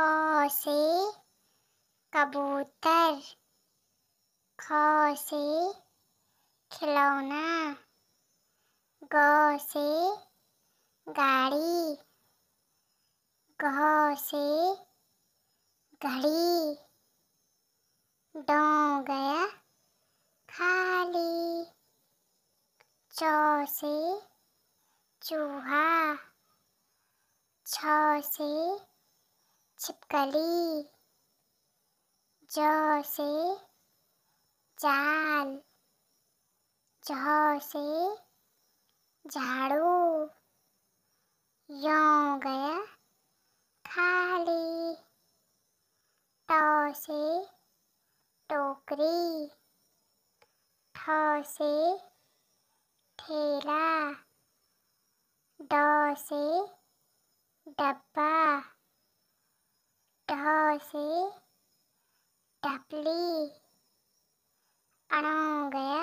क से कबूतर ख से खिलौना ग से गाड़ी घ से घड़ी डो गया खाली चौ से चूहा छ से छिपकली जौ से जाल जौ से झाड़ू यो गया खाली तो से टोकरी ठो से ठेला डो से डब्बा ढ से टपली अणो गया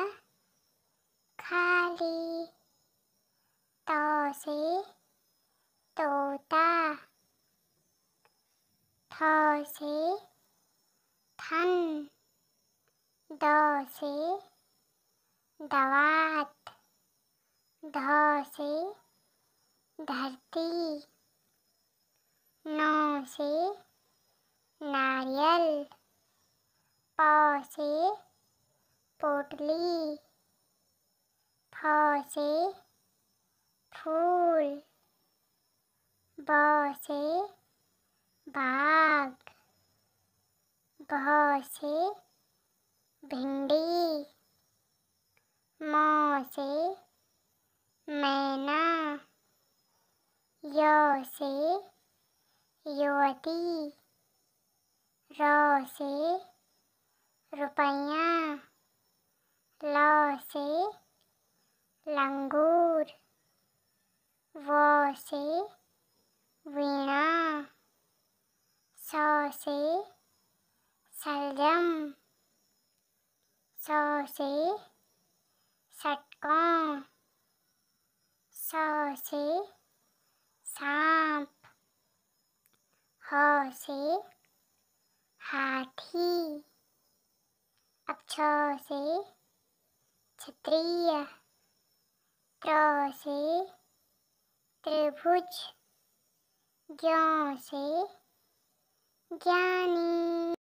खाली तो से तोता थ से थन द से दवात ध से धरती नौ से पोटली फ से फूल ब से बाघ से भिंडी म से मैना य से युवती र से रुपया ल से लंगूर व से वीणा स से सलजम स से षटकोण स से सांप ह से हाथी अक्षर से Tria, trás y tres pujines.